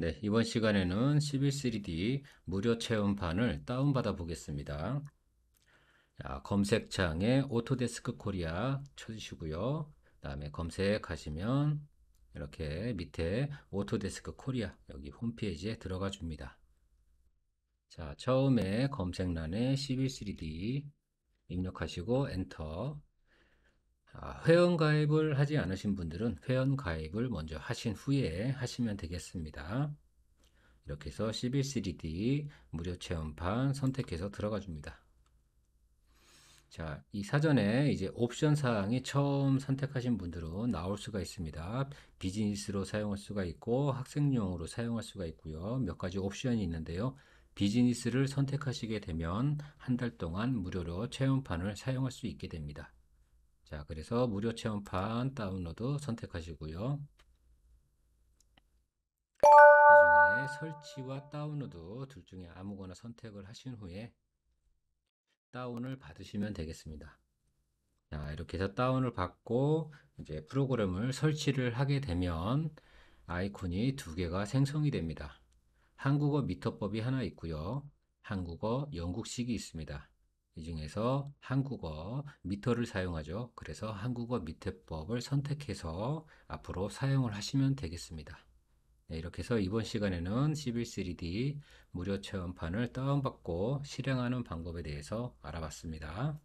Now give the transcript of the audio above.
네, 이번 시간에는 113D 무료 체험판을 다운받아 보겠습니다. 자, 검색창에 오토데스크 코리아 쳐주시고요. 그 다음에 검색하시면 이렇게 밑에 오토데스크 코리아 여기 홈페이지에 들어가 줍니다. 자, 처음에 검색란에 113D 입력하시고 엔터 아, 회원가입을 하지 않으신 분들은 회원가입을 먼저 하신 후에 하시면 되겠습니다. 이렇게 해서 1 1 c d d 무료 체험판 선택해서 들어가 줍니다. 자, 이 사전에 이제 옵션 사항이 처음 선택하신 분들은 나올 수가 있습니다. 비즈니스로 사용할 수가 있고 학생용으로 사용할 수가 있고요. 몇 가지 옵션이 있는데요. 비즈니스를 선택하시게 되면 한 달 동안 무료로 체험판을 사용할 수 있게 됩니다. 자, 그래서 무료 체험판 다운로드 선택하시고요. 이 중에 설치와 다운로드 둘 중에 아무거나 선택을 하신 후에 다운을 받으시면 되겠습니다. 자, 이렇게 해서 다운을 받고 이제 프로그램을 설치를 하게 되면 아이콘이 두 개가 생성이 됩니다. 한국어 미터법이 하나 있고요. 한국어 영국식이 있습니다. 이 중에서 한국어 미터를 사용하죠. 그래서 한국어 미태법을 선택해서 앞으로 사용을 하시면 되겠습니다. 네, 이렇게 해서 이번 시간에는 113D 무료 체험판을 다운받고 실행하는 방법에 대해서 알아봤습니다.